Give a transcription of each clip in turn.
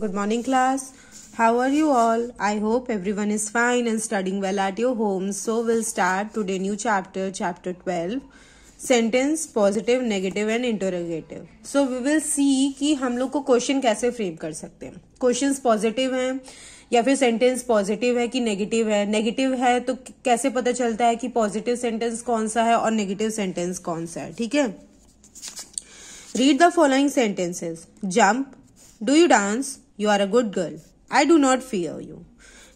Good morning class how are you all I hope everyone is fine and studying well at your home so will start today new chapter chapter twelve sentence positive negative and interrogative so we will see कि हम लोग को question कैसे frame कर सकते हैं question positive हैं या फिर सेंटेंस पॉजिटिव है कि नेगेटिव है नेगेटिव है तो कैसे पता चलता है कि पॉजिटिव सेंटेंस कौन सा है और नेगेटिव सेंटेंस कौन सा है ठीक है read the following sentences jump do you dance you are a good girl I do not fear you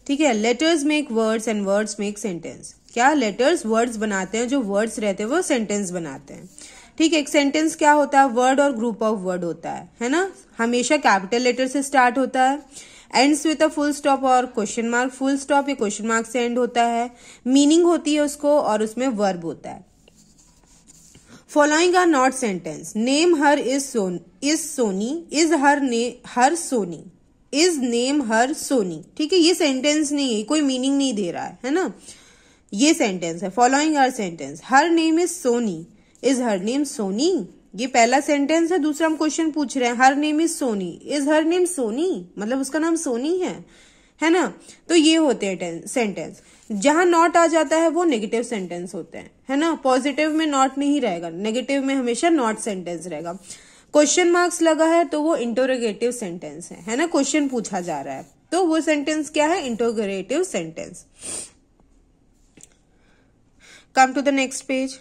ठीक है letters make words and words make sentence क्या लेटर्स वर्ड्स बनाते हैं जो वर्ड्स रहते हैं वो सेंटेंस बनाते हैं ठीक है एक सेंटेंस क्या होता है वर्ड और ग्रुप ऑफ वर्ड होता है है ना हमेशा कैपिटल लेटर से स्टार्ट होता है ends with a full stop और क्वेश्चन मार्क फुल स्टॉप या क्वेश्चन मार्क से एंड होता है मीनिंग होती है उसको और उसमें वर्ब होता है following are not sentence name her is son is Soni is her ने her Soni is name her Soni ठीक है ये सेंटेंस नहीं है कोई मीनिंग नहीं दे रहा है है ना ये सेंटेंस है following are sentence her name is Soni is her name Soni ये पहला सेंटेंस है दूसरा हम क्वेश्चन पूछ रहे हैं her name is Soni is her name Soni मतलब उसका नाम सोनी है है ना तो ये होते हैं सेंटेंस जहां नॉट आ जाता है वो नेगेटिव सेंटेंस होते हैं है ना पॉजिटिव में नॉट नहीं रहेगा नेगेटिव में हमेशा नॉट सेंटेंस रहेगा क्वेश्चन मार्क्स लगा है तो वो इंटोरोगेटिव सेंटेंस है है ना क्वेश्चन पूछा जा रहा है तो वो सेंटेंस क्या है interrogative sentence come to the next page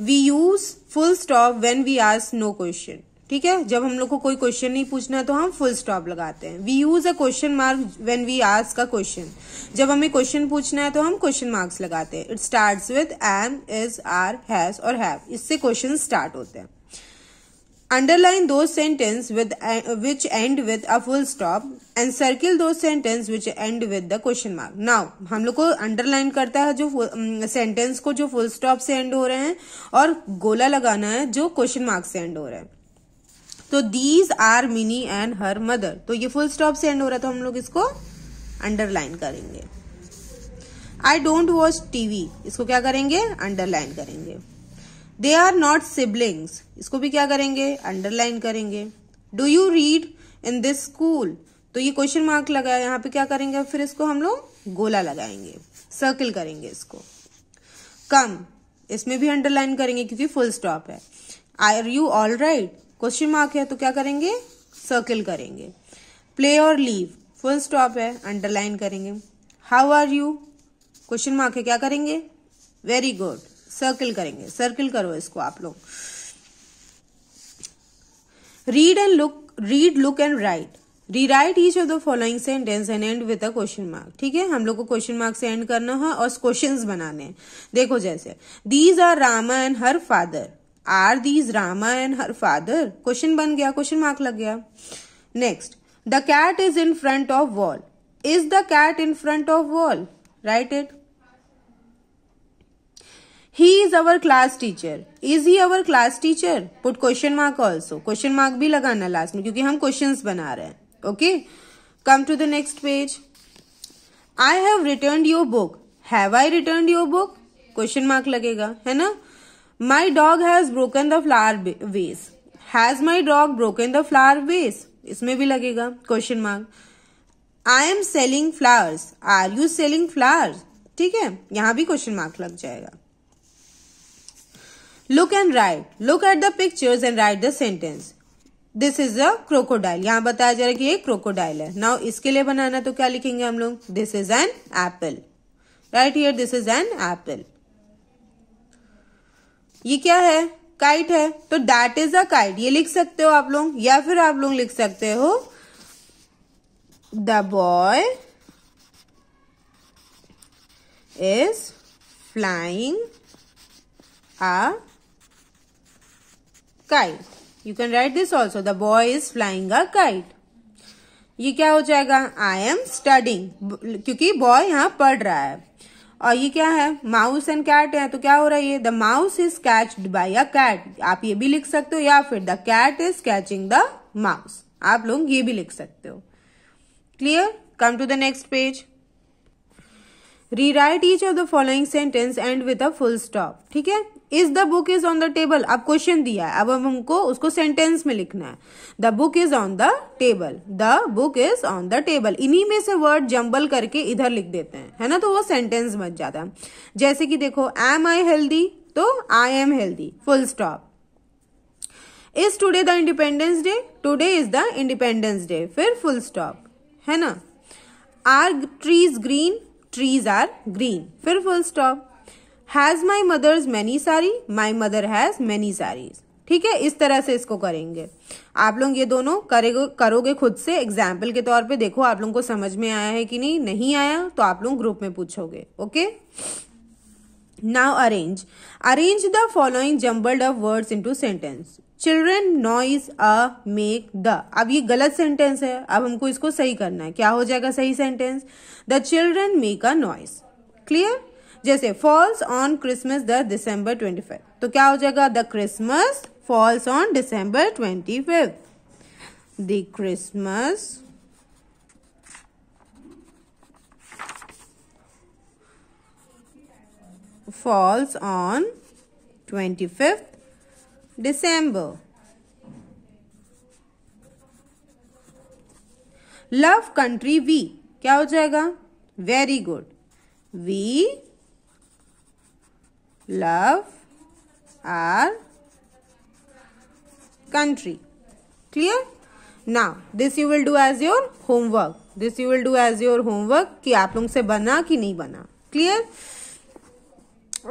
we use full stop when we ask no question ठीक है जब हम लोग को कोई क्वेश्चन नहीं पूछना तो हम फुल स्टॉप लगाते हैं we use a question mark when we ask का क्वेश्चन जब हमें क्वेश्चन पूछना है तो हम क्वेश्चन मार्क्स लगाते हैं it start with am is are has और हैव इससे क्वेश्चन स्टार्ट होते हैं अंडरलाइन दो sentence with which end with a full stop and circle दो sentence which end with the question mark now हम लोग को अंडरलाइन करता है जो सेंटेंस um, को जो फुल स्टॉप से एंड हो रहे हैं और गोला लगाना है जो क्वेश्चन मार्क से एंड हो रहे हैं तो these are Mini and her mother तो ये फुल स्टॉप से एंड हो रहा था तो हम लोग इसको अंडरलाइन करेंगे आई डोंट वॉच टीवी इसको क्या करेंगे अंडरलाइन करेंगे दे आर नॉट सिबलिंग्स इसको भी क्या करेंगे अंडरलाइन करेंगे do you read in this school तो ये क्वेश्चन मार्क लगाया यहाँ पे क्या करेंगे फिर इसको हम लोग गोला लगाएंगे सर्किल करेंगे इसको कम इसमें भी अंडरलाइन करेंगे क्योंकि फुल स्टॉप है are you all right question mark है तो क्या करेंगे सर्किल करेंगे प्ले और लीव फुल स्टॉप है अंडरलाइन करेंगे how are you question mark है क्या करेंगे वेरी गुड सर्किल करेंगे सर्किल करो इसको आप लोग read and look read look and write rewrite each of the following sentence and end with a question mark ठीक है हम लोग को क्वेश्चन मार्क से एंड करना है और क्वेश्चन बनाने हैं देखो जैसे these are Rama and her father are these Rama and her father question बन गया क्वेश्चन मार्क लग गया next the cat is in front of wall is the cat in front of wall right it he is our class teacher is he our class teacher put question mark also question mark भी लगाना last में क्योंकि हम question बना रहे हैं okay come to the next page I have return your book have I return your book question mark लगेगा है ना My dog has broken the flower vase. Has my dog broken the flower vase? इसमें भी लगेगा question mark I am selling flowers are you selling flowers ठीक है यहां भी क्वेश्चन मार्क लग जाएगा look and write look at the pictures and write the sentence this is a crocodile यहां बताया जा रहा है कि ये क्रोकोडाइल है नाउ इसके लिए बनाना तो क्या लिखेंगे हम लोग this is an apple right here this is an apple ये क्या है काइट है तो दैट इज अ काइट ये लिख सकते हो आप लोग या फिर आप लोग लिख सकते हो the boy is flying a kite you can write this also the boy is flying a kite ये क्या हो जाएगा आई एम स्टडिंग क्योंकि बॉय यहां पढ़ रहा है और ये क्या है माउस एंड कैट है तो क्या हो रहा है ये the mouse is catched by a cat आप ये भी लिख सकते हो या फिर the cat is catching the mouse आप लोग ये भी लिख सकते हो clear come to the next page rewrite each of the following sentence end with a full stop ठीक है is the book is on the table अब क्वेश्चन दिया है अब हम हमको उसको सेंटेंस में लिखना है the book is on the table the book is on the table इन्हीं में से वर्ड जंबल करके इधर लिख देते हैं है ना तो वो सेंटेंस बन जाता है जैसे कि देखो एम आई हेल्दी तो I am healthy full stop is today the Independence Day today is the Independence Day फिर फुल स्टॉप है ना are trees green trees are green फिर full stop has my mothers many sorry my mother has many सारी ठीक है इस तरह से इसको करेंगे आप लोग ये दोनों करेगो करोगे खुद से एग्जाम्पल के तौर पे देखो आप लोगों को समझ में आया है कि नहीं नहीं आया तो आप लोग ग्रुप में पूछोगे okay now arrange arrange the following jumbled of words into sentence children noise a make the अब ये गलत सेंटेंस है अब हमको इसको सही करना है क्या हो जाएगा सही sentence the children make a noise clear जैसे falls on Christmas the December twenty five तो क्या हो जाएगा the Christmas falls on December twenty fifth the Christmas falls on twenty fifth December. Love country we क्या हो जाएगा very good we love our country clear now this you will do as your homework this you will do as your homework कि आप लोग से बना कि नहीं बना clear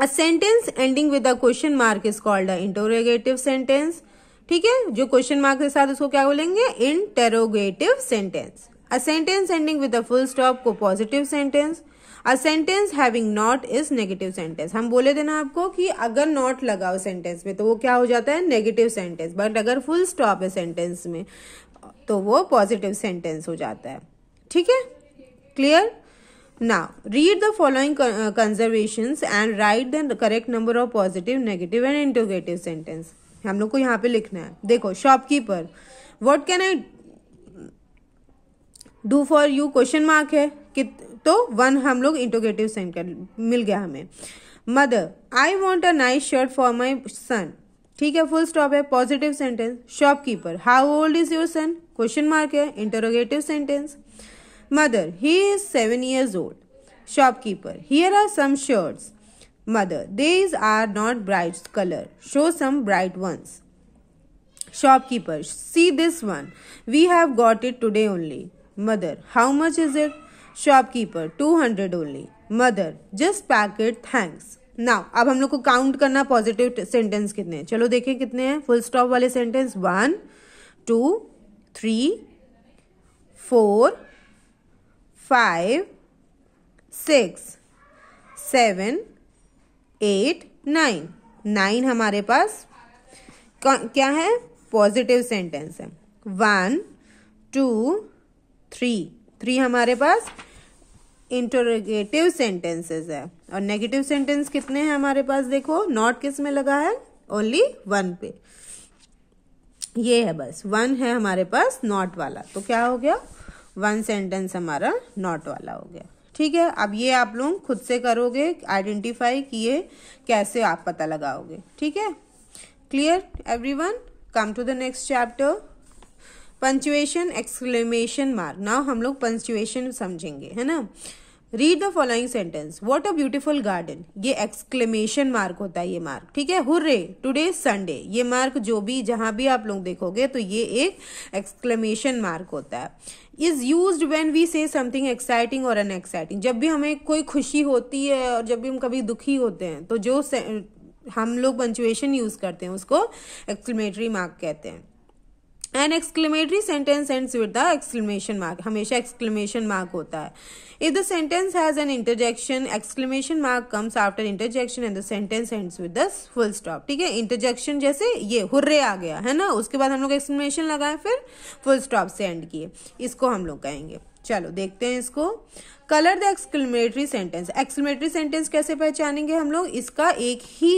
a sentence ending with a question mark is called a interrogative sentence ठीक है जो क्वेश्चन मार्क के साथ उसको क्या बोलेंगे interrogative sentence a sentence ending with a full stop को positive sentence a sentence having not is negative sentence हम बोले देना आपको कि अगर नॉट लगा हो सेंटेंस में तो वो क्या हो जाता है नेगेटिव सेंटेंस बट अगर फुल स्टॉप है सेंटेंस में तो वो पॉजिटिव सेंटेंस हो जाता है ठीक है clear Now, read the following uh, conservations and write the correct number of positive, negative and interrogative sentence. हम लोग को यहाँ पे लिखना है देखो shopkeeper what can I do for you question mark है कि तो वन हम लोग इंटोगेटिव कर मिल गया हमें mother I want a nice shirt for my son ठीक है फुल स्टॉप है positive sentence shopkeeper how old is your son question mark है interrogative sentence Mother, he is seven years old. Shopkeeper, here are some shirts. Mother, these are not bright color. Show some bright ones. Shopkeeper, see this one. We have got it today only. Mother, how much is it? Shopkeeper, 200 only. Mother, just pack it, thanks. Now अब हम लोग को count करना positive sentence कितने हैं चलो देखें कितने हैं फुल स्टॉप वाले sentence one two three four five six seven eight nine nine हमारे पास क्या है पॉजिटिव सेंटेंस है वन टू थ्री थ्री हमारे पास इंटरोगेटिव सेंटेंसेस है और नेगेटिव सेंटेंस कितने हैं हमारे पास देखो नॉट किस में लगा है ओनली वन पे ये है बस वन है हमारे पास नॉट वाला तो क्या हो गया वन सेंटेंस हमारा नॉट वाला हो गया ठीक है अब ये आप लोग खुद से करोगे आइडेंटिफाई किए कैसे आप पता लगाओगे ठीक है clear everyone come to the next chapter punctuation exclamation mark now हम लोग पंचुएशन समझेंगे है ना read the following sentence what a beautiful garden ये एक्सक्लेमेशन मार्क होता है ये मार्क ठीक है हुर्रे टुडे संडे ये मार्क जो भी जहां भी आप लोग देखोगे तो ये एक एक्सक्लेमेशन मार्क होता है is use when we say something exciting और अन एक्साइटिंग जब भी हमें कोई खुशी होती है और जब भी हम कभी दुखी होते हैं तो जो हम लोग पंचुएशन यूज करते हैं उसको एक्सक्लेमेटरी मार्क कहते हैं an exclamatory sentence ends with the exclamation mark हमेशा एक्सक्लेमेशन मार्क होता है if the sentence has an interjection exclamation mark comes after interjection and the sentence ends with the full stop ठीक है interjection जैसे ये hurray आ गया है ना उसके बाद हम लोग एक्सक्लेमेशन लगाए फिर फुल स्टॉप से एंड किए इसको हम लोग कहेंगे चलो देखते हैं इसको colour the exclamatory sentence exclamatory sentence कैसे पहचानेंगे हम लोग इसका एक ही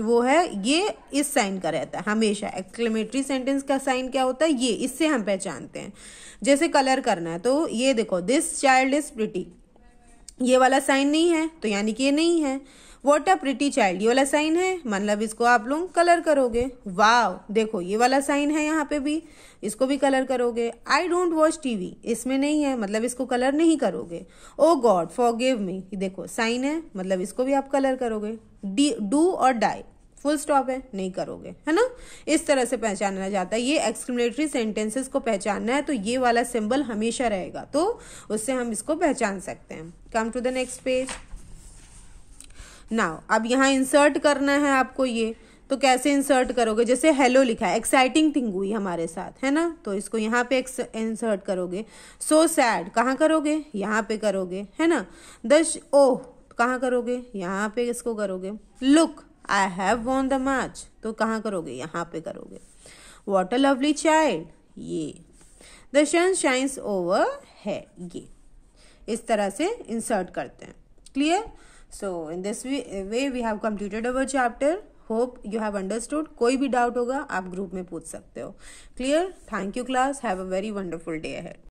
वो है ये इस साइन का रहता है हमेशा एक्सक्लेमेटरी सेंटेंस का साइन क्या होता है ये इससे हम पहचानते हैं जैसे कलर करना है तो ये देखो दिस चाइल्ड इज प्रिटी ये वाला साइन नहीं है तो यानी कि ये नहीं है वॉट अ प्रिटी चाइल्ड ये वाला साइन है मतलब इसको आप लोग कलर करोगे वाव देखो ये वाला साइन है यहाँ पे भी इसको भी कलर करोगे आई डोंट वॉच टीवी इसमें नहीं है मतलब इसको कलर नहीं करोगे oh God forgive me देखो साइन है मतलब इसको भी आप कलर करोगे डी डू और डाई फुल स्टॉप है नहीं करोगे है ना इस तरह से पहचाना जाता है ये एक्सक्लेमेटरी सेंटेंसेस को पहचानना है तो ये वाला सिंबल हमेशा रहेगा तो उससे हम इसको पहचान सकते हैं come to the next page now अब यहाँ इंसर्ट करना है आपको ये तो कैसे इंसर्ट करोगे जैसे हेलो लिखा है एक्साइटिंग थिंग हुई हमारे साथ है ना तो इसको यहाँ पे इंसर्ट करोगे सो सैड कहाँ करोगे यहाँ पे करोगे है ना द ओह oh, कहाँ करोगे यहाँ पे इसको करोगे look I have won the match तो कहाँ करोगे यहाँ पे करोगे वॉट अ लवली चाइल्ड ये द सन शाइन्स ओवर है ये इस तरह से इंसर्ट करते हैं clear so in this way we have completed our chapter hope you have understood कोई भी डाउट होगा आप ग्रुप में पूछ सकते हो clear thank you class have a very wonderful day ahead